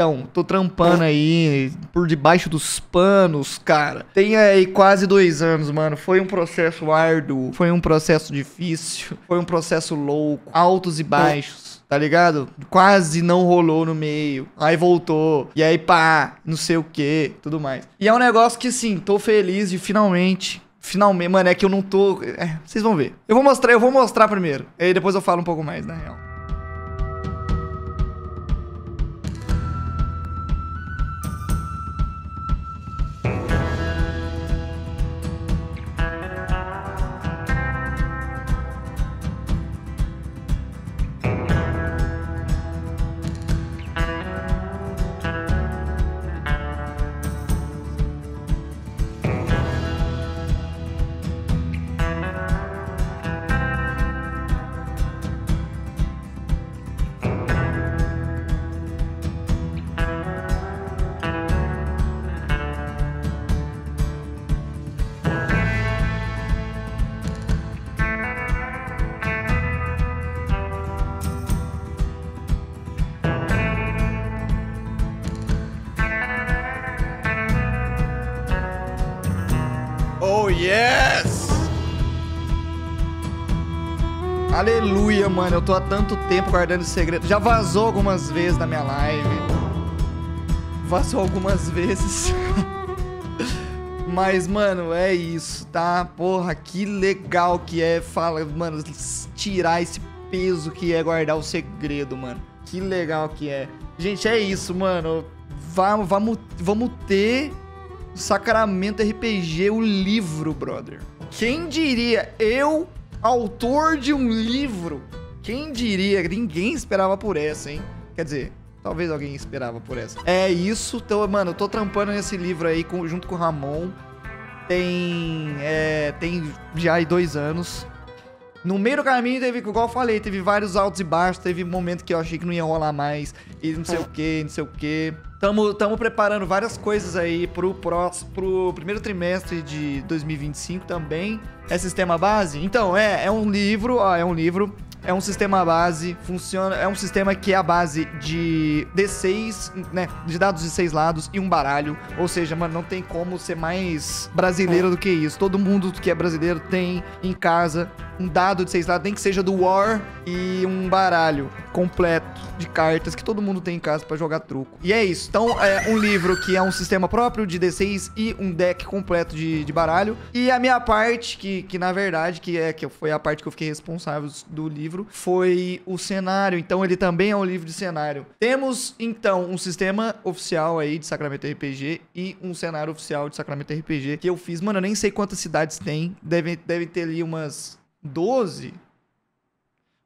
Então, tô trampando aí por debaixo dos panos, cara. Tem aí quase dois anos, mano. Foi um processo árduo, foi um processo difícil, foi um processo louco, altos e baixos tá ligado? Quase não rolou no meio. Aí voltou. E aí pá, não sei o que, tudo mais. E é um negócio que sim, tô feliz de finalmente. Finalmente, mano, é que eu não tô. É, vocês vão ver. Eu vou mostrar, eu vou mostrar primeiro. E aí depois eu falo um pouco mais, na real. Yes! Aleluia, mano. Eu tô há tanto tempo guardando esse segredo. Já vazou algumas vezes na minha live. Vazou algumas vezes. Mas, mano, é isso, tá? Porra, que legal que é fala, mano, tirar esse peso que é guardar o segredo, mano. Que legal que é. Gente, é isso, mano. Vamos, vamos, vamos ter Sacramento RPG, o livro, brother. Quem diria? Eu, autor de um livro. Quem diria? Ninguém esperava por essa, hein? Quer dizer, talvez alguém esperava por essa. É isso. Então, mano, eu tô trampando nesse livro aí com, junto com o Ramon. Tem. É, tem já aí dois anos. No meio do caminho teve, igual eu falei, teve vários altos e baixos, teve momento que eu achei que não ia rolar mais, e não sei o que, não sei o que. Tamo, tamo preparando várias coisas aí pro próximo, pro primeiro trimestre de 2025 também. É sistema base? Então, é, é um livro, ó, é um livro. É um sistema base, funciona. É um sistema que é a base de D6, né? De dados de seis lados e um baralho. Ou seja, mano, não tem como ser mais brasileiro é. do que isso. Todo mundo que é brasileiro tem em casa um dado de seis lados, nem que seja do War, e um baralho completo de cartas que todo mundo tem em casa para jogar truco. E é isso. Então, é um livro que é um sistema próprio de D6 e um deck completo de, de baralho. E a minha parte, que, que na verdade, que é que foi a parte que eu fiquei responsável do livro, foi o cenário. Então, ele também é um livro de cenário. Temos, então, um sistema oficial aí de Sacramento RPG e um cenário oficial de Sacramento RPG que eu fiz. Mano, eu nem sei quantas cidades tem. Devem, devem ter ali umas 12.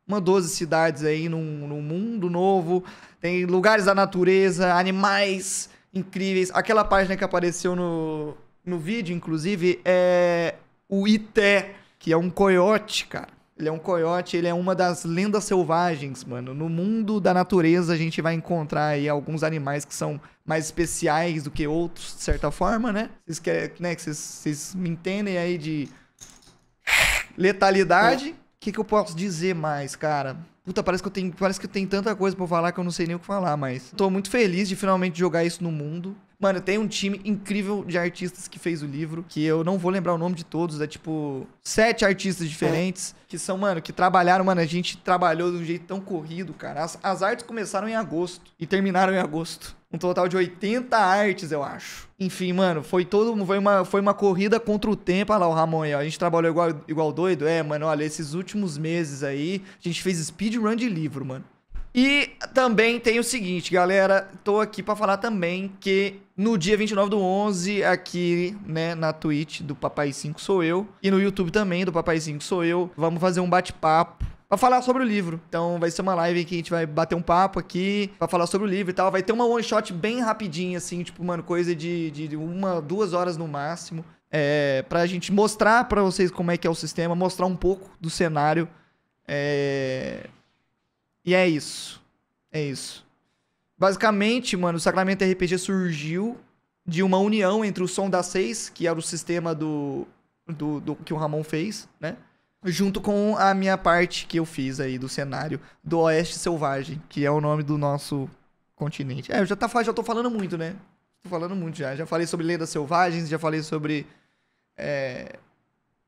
Uma 12 cidades aí num, num mundo novo. Tem lugares da natureza, animais incríveis. Aquela página que apareceu no, no vídeo, inclusive, é o Ité, que é um coiote, cara. Ele é um coiote, ele é uma das lendas selvagens, mano. No mundo da natureza, a gente vai encontrar aí alguns animais que são mais especiais do que outros, de certa forma, né? Vocês, querem, né? vocês me entendem aí de Letalidade. O é. que, que eu posso dizer mais, cara? Puta, parece que eu tenho, parece que tem tanta coisa para falar que eu não sei nem o que falar, mas tô muito feliz de finalmente jogar isso no mundo. Mano, tem um time incrível de artistas que fez o livro, que eu não vou lembrar o nome de todos, é tipo sete artistas diferentes, é. que são, mano, que trabalharam, mano, a gente trabalhou de um jeito tão corrido, cara. As, as artes começaram em agosto e terminaram em agosto. Um total de 80 artes, eu acho. Enfim, mano, foi todo foi uma, foi uma corrida contra o tempo. Olha lá o Ramon aí, ó. A gente trabalhou igual, igual doido. É, mano, olha, esses últimos meses aí, a gente fez speedrun de livro, mano. E também tem o seguinte, galera, tô aqui para falar também que no dia 29 do 11, aqui, né, na Twitch do Papai 5 sou eu, e no YouTube também do Papai 5 sou eu, vamos fazer um bate-papo para falar sobre o livro. Então vai ser uma live que a gente vai bater um papo aqui para falar sobre o livro e tal. Vai ter uma one shot bem rapidinha, assim, tipo, mano, coisa de, de uma, duas horas no máximo. É, pra gente mostrar para vocês como é que é o sistema, mostrar um pouco do cenário. É, e é isso. É isso. Basicamente, mano, o Sacramento RPG surgiu de uma união entre o Som da 6, que era o sistema do, do, do, que o Ramon fez, né? Junto com a minha parte que eu fiz aí do cenário do Oeste Selvagem, que é o nome do nosso continente. É, eu já, tá, já tô falando muito, né? Tô falando muito já. Já falei sobre Lendas Selvagens, já falei sobre. É,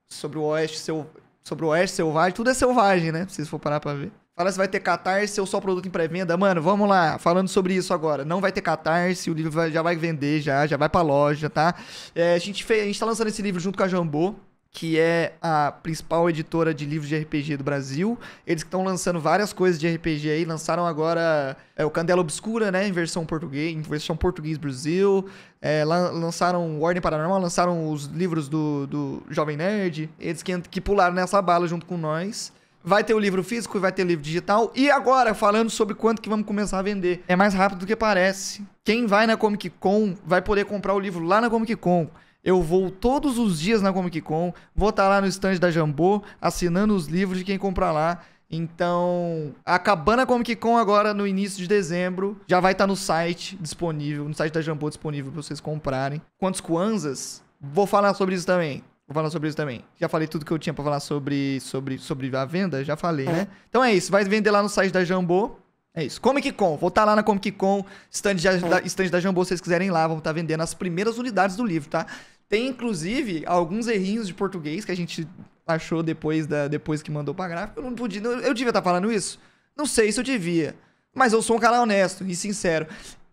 sobre o Oeste Selvagem. Sobre o Oeste Selvagem. Tudo é selvagem, né? Se vocês for parar pra ver. Fala se vai ter catarse ou só produto em pré-venda. Mano, vamos lá. Falando sobre isso agora. Não vai ter catarse, o livro vai, já vai vender, já, já vai pra loja, tá? É, a, gente fez, a gente tá lançando esse livro junto com a Jambô, que é a principal editora de livros de RPG do Brasil. Eles estão lançando várias coisas de RPG aí. Lançaram agora é, o Candela Obscura, né? Em versão português, em versão português Brasil. É, lançaram Ordem Paranormal, lançaram os livros do, do Jovem Nerd. Eles que, que pularam nessa bala junto com nós. Vai ter o livro físico e vai ter o livro digital. E agora, falando sobre quanto que vamos começar a vender. É mais rápido do que parece. Quem vai na Comic Con vai poder comprar o livro lá na Comic Con. Eu vou todos os dias na Comic Con, vou estar tá lá no stand da Jambô, assinando os livros de quem comprar lá. Então, acabando a Comic Con agora no início de dezembro, já vai estar tá no site disponível, no site da Jambô disponível para vocês comprarem. Quantos Kwanzas? Vou falar sobre isso também. Vou falar sobre isso também. Já falei tudo que eu tinha pra falar sobre, sobre, sobre a venda? Já falei, é. né? Então é isso. Vai vender lá no site da Jambô. É isso. Comic Con. Vou estar tá lá na Comic Con, stand, é. da, stand da Jambô, se vocês quiserem ir lá. Vamos estar tá vendendo as primeiras unidades do livro, tá? Tem, inclusive, alguns errinhos de português que a gente achou depois, da, depois que mandou pra gráfica. Eu não podia. Eu, eu devia estar tá falando isso? Não sei se eu devia. Mas eu sou um cara honesto e sincero.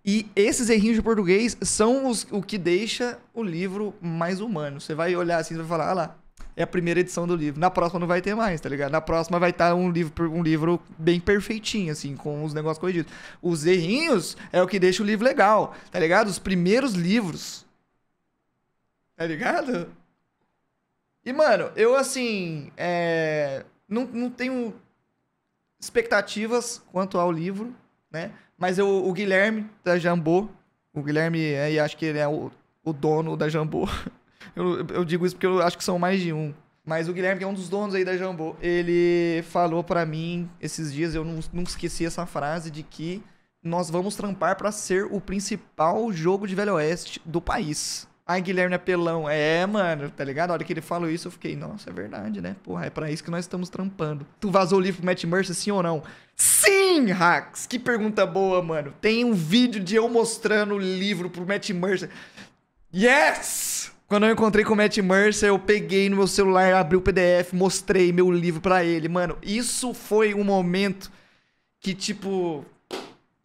E esses errinhos de português são os, o que deixa o livro mais humano. Você vai olhar assim e vai falar, ah lá, é a primeira edição do livro. Na próxima não vai ter mais, tá ligado? Na próxima vai estar tá um livro, um livro bem perfeitinho, assim, com os negócios corrigidos. Os errinhos é o que deixa o livro legal, tá ligado? Os primeiros livros. Tá ligado? E, mano, eu, assim, é... não, não tenho expectativas quanto ao livro, né? Mas eu, o Guilherme da Jambô, o Guilherme, é, e acho que ele é o, o dono da Jambô. Eu, eu, digo isso porque eu acho que são mais de um. Mas o Guilherme, que é um dos donos aí da Jambô, ele falou para mim esses dias, eu nunca não esqueci essa frase, de que nós vamos trampar para ser o principal jogo de Velho Oeste do país. Ai, Guilherme é pelão. É, mano, tá ligado? A hora que ele falou isso, eu fiquei, nossa, é verdade, né? Porra, é pra isso que nós estamos trampando. Tu vazou o livro pro Matt Mercer, sim ou não? Sim, Rax! Que pergunta boa, mano. Tem um vídeo de eu mostrando o livro pro Matt Mercer. Yes! Quando eu encontrei com o Matt Mercer, eu peguei no meu celular, abri o PDF, mostrei meu livro para ele. Mano, isso foi um momento que, tipo,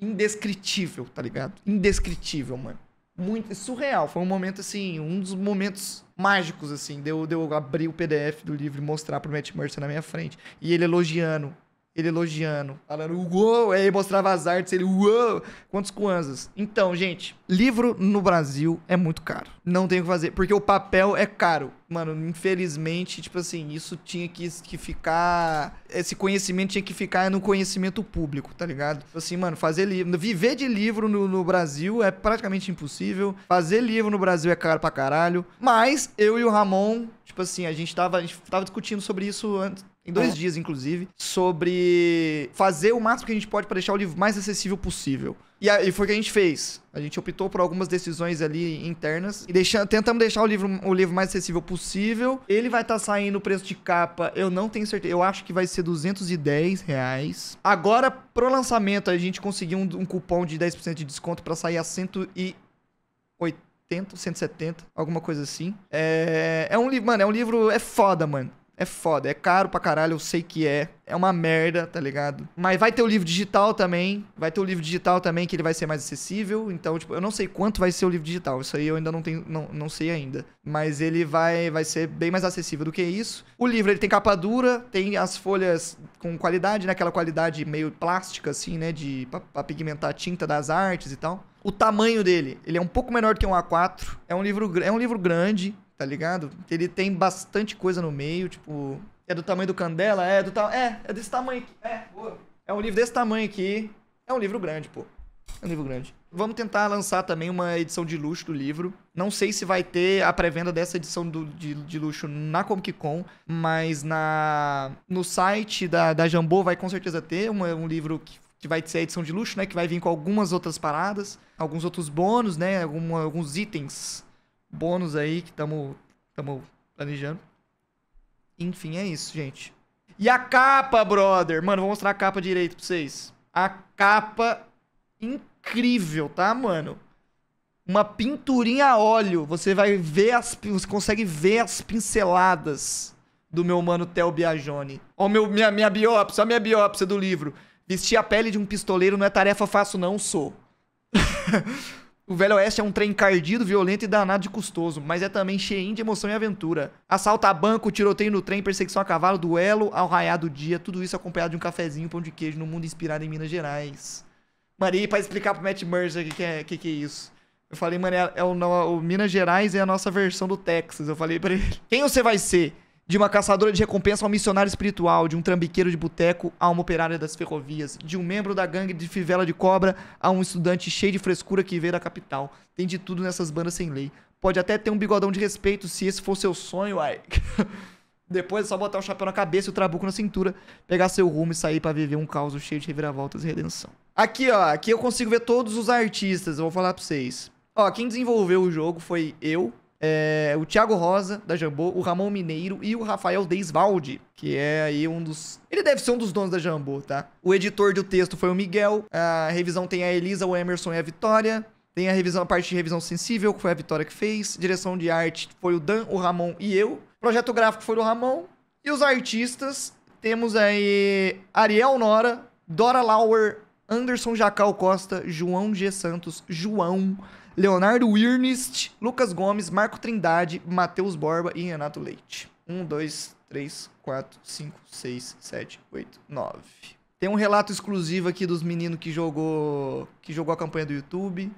indescritível, tá ligado? Indescritível, mano muito surreal. Foi um momento, assim, um dos momentos mágicos, assim, de eu, de eu abrir o PDF do livro e mostrar pro Matt Mercer na minha frente. E ele elogiando ele elogiando, falando uou, aí mostrava as artes, ele uou, quantos kwanzas. Então, gente, livro no Brasil é muito caro. Não tem o que fazer, porque o papel é caro. Mano, infelizmente, tipo assim, isso tinha que, que ficar. Esse conhecimento tinha que ficar no conhecimento público, tá ligado? Tipo assim, mano, fazer livro. Viver de livro no, no Brasil é praticamente impossível. Fazer livro no Brasil é caro pra caralho. Mas eu e o Ramon, tipo assim, a gente tava, a gente tava discutindo sobre isso antes, em dois é. dias, inclusive, sobre fazer o máximo que a gente pode para deixar o livro mais acessível possível. E, foi o que a gente fez. A gente optou por algumas decisões ali internas e deixa, tentamos deixar o livro, o livro mais acessível possível. Ele vai estar tá saindo o preço de capa, eu não tenho certeza. Eu acho que vai ser 210 reais. Agora, pro lançamento, a gente conseguiu um, um cupom de 10% de desconto para sair a 180. 170, alguma coisa assim. É, é um livro, mano, é um livro, é foda, mano. É foda, é caro pra caralho, eu sei que é. É uma merda, tá ligado? Mas vai ter o livro digital também. Vai ter o livro digital também, que ele vai ser mais acessível. Então, tipo, eu não sei quanto vai ser o livro digital. Isso aí eu ainda não tenho. Não, não sei ainda. Mas ele vai, vai ser bem mais acessível do que isso. O livro ele tem capa dura, tem as folhas com qualidade, né? Aquela qualidade meio plástica, assim, né? De, pra, pra pigmentar a tinta das artes e tal. O tamanho dele, ele é um pouco menor do que um A4. É um livro, é um livro grande tá ligado? Ele tem bastante coisa no meio, tipo. É do tamanho do Candela? É, do tal. É, é desse tamanho aqui. É, boa. É um livro desse tamanho aqui. É um livro grande, pô. É um livro grande. Vamos tentar lançar também uma edição de luxo do livro. Não sei se vai ter a pré-venda dessa edição do, de, de, luxo na Comic Con, mas na no site da, da Jambô vai com certeza ter uma, um livro que, que vai ser a edição de luxo, né? Que vai vir com algumas outras paradas, alguns outros bônus, né? Algum, alguns itens bônus aí que estamos planejando. Enfim, é isso, gente. E a capa, brother! Mano, vou mostrar a capa direito pra vocês. A capa incrível, tá, mano? Uma pinturinha a óleo. Você vai ver as... Você consegue ver as pinceladas do meu mano Theo Biagione. Ó meu, minha, minha biópsia, a minha biópsia do livro. Vestir a pele de um pistoleiro não é tarefa fácil não, sou. O Velho Oeste é um trem cardido, violento e danado de custoso, mas é também cheio de emoção e aventura. Assalto a banco, tiroteio no trem, perseguição a cavalo, duelo ao raiar do dia, tudo isso acompanhado de um cafezinho, pão de queijo, no mundo inspirado em Minas Gerais. Maria, para explicar pro Matt Mercer o que, que, é, que, que é isso. Eu falei, mano, é, é o, o Minas Gerais é a nossa versão do Texas. Eu falei para ele, quem você vai ser? de uma caçadora de recompensa a um missionário espiritual, de um trambiqueiro de boteco a uma operária das ferrovias, de um membro da gangue de fivela de cobra a um estudante cheio de frescura que veio da capital. Tem de tudo nessas bandas sem lei. Pode até ter um bigodão de respeito se esse for seu sonho, ai. Depois é só botar o chapéu na cabeça e o trabuco na cintura, pegar seu rumo e sair para viver um caos cheio de reviravoltas e redenção. Aqui, ó, aqui eu consigo ver todos os artistas, eu vou falar pra vocês. Ó, quem desenvolveu o jogo foi eu, é, o Thiago Rosa, da Jambô, o Ramon Mineiro e o Rafael Deisvaldi, que é aí um dos... Ele deve ser um dos donos da Jambô, tá? O editor do texto foi o Miguel, a revisão tem a Elisa, o Emerson e a Vitória, tem a revisão, a parte de revisão sensível, que foi a Vitória que fez, direção de arte foi o Dan, o Ramon e eu, projeto gráfico foi o Ramon, e os artistas, temos aí Ariel Nora, Dora Lauer, Anderson Jacal Costa, João G. Santos, João... Leonardo Wirnist, Lucas Gomes, Marco Trindade, Matheus Borba e Renato Leite. 1, 2, 3, 4, 5, 6, 7, 8, 9. Tem um relato exclusivo aqui dos meninos que jogou que jogou a campanha do YouTube,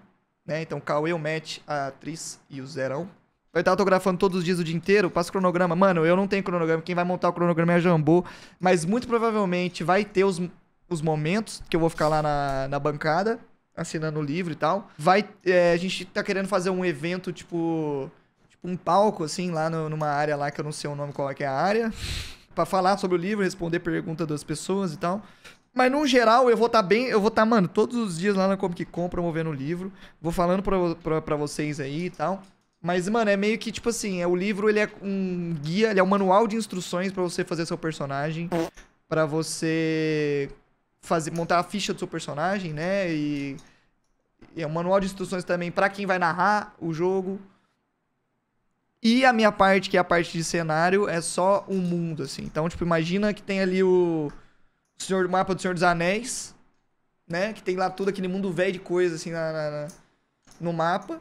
né? Então, Cauê, o Matt, a atriz e o Zerão. Vai estar autografando todos os dias o dia inteiro, passa o cronograma. Mano, eu não tenho cronograma, quem vai montar o cronograma é a Jambô, mas muito provavelmente vai ter os, os momentos que eu vou ficar lá na, na bancada assinando o livro e tal. Vai, é, a gente tá querendo fazer um evento, tipo, tipo um palco, assim, lá no, numa área lá que eu não sei o nome qual é que é a área, para falar sobre o livro, responder perguntas das pessoas e tal. Mas, no geral, eu vou estar tá bem. Eu vou estar, tá, mano, todos os dias lá na Comic Con promovendo o livro. Vou falando pra, pra, pra vocês aí e tal. Mas, mano, é meio que tipo assim: é, o livro ele é um guia, ele é um manual de instruções para você fazer seu personagem. para você fazer, montar a ficha do seu personagem, né? E, e é um manual de instruções também para quem vai narrar o jogo. E a minha parte, que é a parte de cenário, é só um mundo, assim. Então, tipo, imagina que tem ali o, senhor, o mapa do Senhor dos Anéis, né? Que tem lá tudo aquele mundo velho de coisa, assim, na, na, na, no mapa.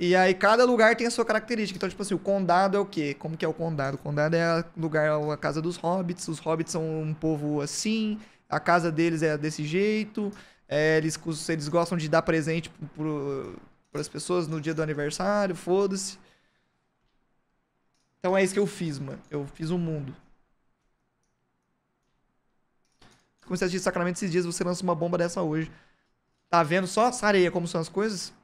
E aí cada lugar tem a sua característica. Então, tipo assim, o condado é o quê? Como que é o condado? O condado é o lugar, a casa dos hobbits. Os hobbits são um povo assim a casa deles é desse jeito, é, eles, eles gostam de dar presente para as pessoas no dia do aniversário, foda-se. Então é isso que eu fiz, mano. Eu fiz um mundo. Comecei a assistir Sacramento esses dias, você lança uma bomba dessa hoje. Tá vendo só, Sareia, como são as coisas?